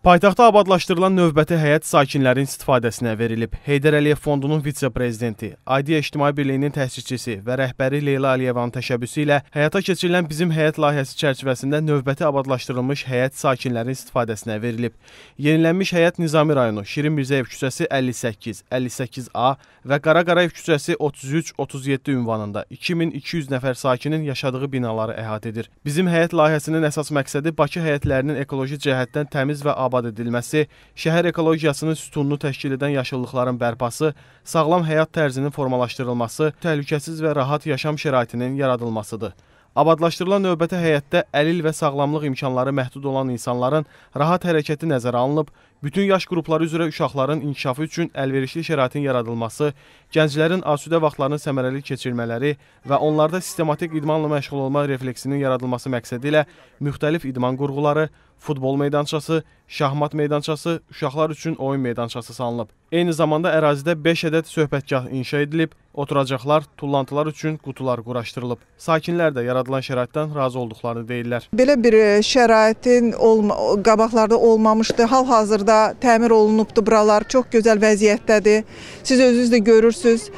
Paytaxtda abadlaşdırılan növbəti həyət sakinlərin istifadəsinə verilib. Heydər Əliyev Fondunun vitse-prezidenti, Aidiyə İctimai Birliyinin təsisçisi və rəhbəri Leyla Əliyevanın təşəbbüsü ilə həyata keçirilən Bizim Həyət layihəsi çərçivəsində növbəti abadlaşdırılmış həyət sakinlərin istifadəsinə verilib. Yenilənmiş həyət Nizami rayonu, Şirin Mirzəyev küçəsi 58, 58A və Qaraqarayev küçəsi 33-37 ünvanında 2200 nəfər sakinin yaşadığı binaları əhatə edir. Bizim Həyət layihəsinin əsas məqsədi Bakı həyətlərinin ekoloji cəhətdən təmiz və abad abad edilməsi, şəhər ekologiyasının sütununu təşkil edən yaşıllıqların bərpası, sağlam həyat tərzinin formalaşdırılması, təhlükəsiz və rahat yaşam şəraitinin yaradılmasıdır. Abadlaşdırılan növbəti həyətdə əlil və sağlamlıq imkanları məhdud olan insanların rahat hərəkəti nəzərə alınıb, bütün yaş qrupları üzrə uşaqların inkişafı üçün əlverişli şəraitin yaradılması, gənclərin asudə vaxtlarını səmərəli keçirmələri və onlarda sistematik idmanla məşğul olma refleksinin yaradılması məqsədi ilə müxtəlif idman qurğuları, futbol meydançası, şahmat meydançası, uşaqlar üçün oyun meydançası salınıb. Eyni zamanda ərazidə 5 ədəd söhbətgah inşa edilib, Oturacaqlar, tullantılar üçün qutular quraşdırılıb. Sakinlər də yaradılan şəraitdən razı olduqlarını deyirlər. Belə bir e, şəraitin olma, qabaqlarda olmamışdı. Hal-hazırda təmir olunubdu buralar, çox gözəl vəziyyətdədir. Siz özünüz də görürsüz.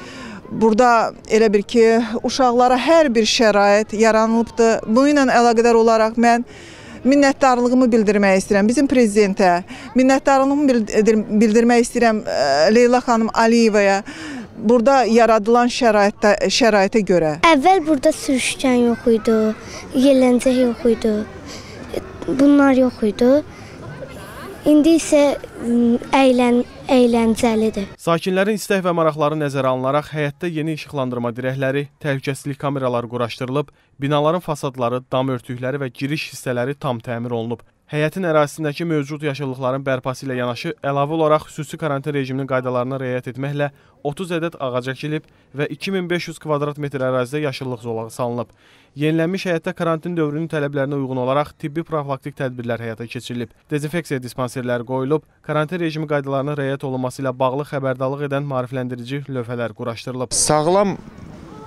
Burada elə bir ki, uşaqlara hər bir şərait yaranılıbdı. Bununla əlaqədar olaraq mən minnətdarlığımı bildirmək istəyirəm bizim prezidentə, minnətdarlığımı bildirmək istəyirəm e, Leyla xanım Aliyevaya. Burada yaradılan şəraitdə şəraitə görə. Əvvəl burada sürüşkən yox idi, yelləncək yox idi. Bunlar yox idi. İndi isə əylən əyləncəlidir. Sakinlərin istək və maraqları nəzərə alınaraq həyətdə yeni işıqlandırma dirəkləri, təhlükəsizlik kameraları quraşdırılıb, binaların fasadları, dam örtükləri və giriş hissələri tam təmir olunub həyətin ərazisindəki mövcud yaşıllıqların bərpası ilə yanaşı əlavə olaraq xüsusi karantin rejiminin qaydalarına riayət etməklə 30 ədəd ağac əkilib və 2500 kvadrat metr ərazidə yaşıllıq zolağı salınıb. Yenilənmiş həyətdə karantin dövrünün tələblərinə uyğun olaraq tibbi profilaktik tədbirlər həyata keçirilib. Dezinfeksiya dispanserləri qoyulub, karantin rejimi qaydalarına riayət olunması ilə bağlı xəbərdarlıq edən maarifləndirici lövhələr quraşdırılıb. Sağlam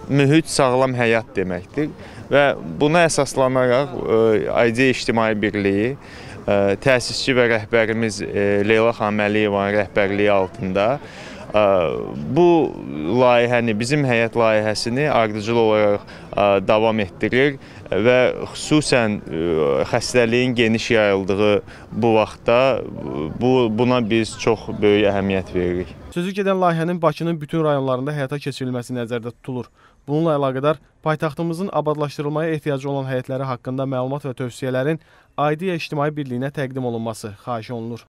mühit sağlam həyat deməkdir və buna əsaslanaraq e, ideya ictimai birliyi e, təsisçi və rəhbərimiz e, Leyla Xanməliyevanın rəhbərliyi altında Bu layihəni, bizim həyət layihəsini ardıcıl olaraq davam etdirir və xüsusən xəstəliyin geniş yayıldığı bu vaxtda bu, buna biz çox böyük əhəmiyyət veririk. Sözü gedən layihənin Bakının bütün rayonlarında həyata keçirilməsi nəzərdə tutulur. Bununla əlaqədar paytaxtımızın abadlaşdırılmaya ehtiyacı olan həyətləri haqqında məlumat və tövsiyələrin Aidiya İctimai Birliyinə təqdim olunması xahiş olunur.